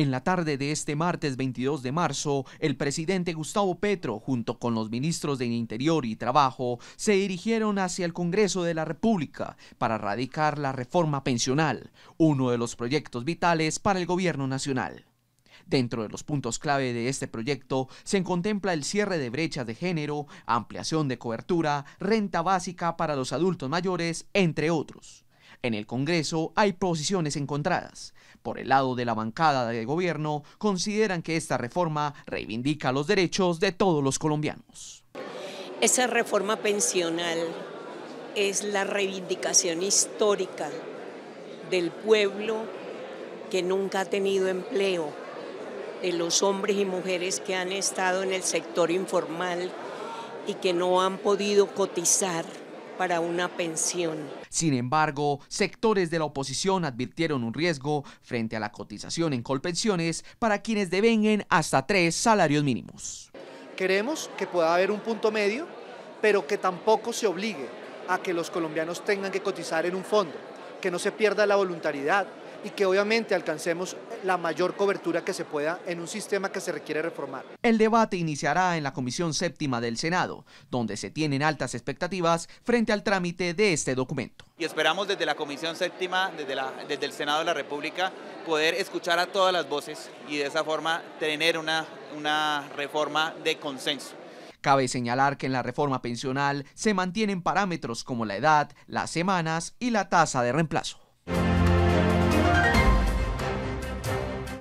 En la tarde de este martes 22 de marzo, el presidente Gustavo Petro, junto con los ministros de Interior y Trabajo, se dirigieron hacia el Congreso de la República para radicar la reforma pensional, uno de los proyectos vitales para el gobierno nacional. Dentro de los puntos clave de este proyecto se contempla el cierre de brechas de género, ampliación de cobertura, renta básica para los adultos mayores, entre otros. En el Congreso hay posiciones encontradas. Por el lado de la bancada de gobierno, consideran que esta reforma reivindica los derechos de todos los colombianos. Esa reforma pensional es la reivindicación histórica del pueblo que nunca ha tenido empleo, de los hombres y mujeres que han estado en el sector informal y que no han podido cotizar para una pensión. Sin embargo, sectores de la oposición advirtieron un riesgo frente a la cotización en Colpensiones para quienes devengan hasta tres salarios mínimos. Queremos que pueda haber un punto medio, pero que tampoco se obligue a que los colombianos tengan que cotizar en un fondo, que no se pierda la voluntariedad, y que obviamente alcancemos la mayor cobertura que se pueda en un sistema que se requiere reformar. El debate iniciará en la Comisión Séptima del Senado, donde se tienen altas expectativas frente al trámite de este documento. Y esperamos desde la Comisión Séptima, desde, el Senado de la República, poder escuchar a todas las voces y de esa forma tener una, una reforma de consenso. Cabe señalar que en la reforma pensional se mantienen parámetros como la edad, las semanas y la tasa de reemplazo.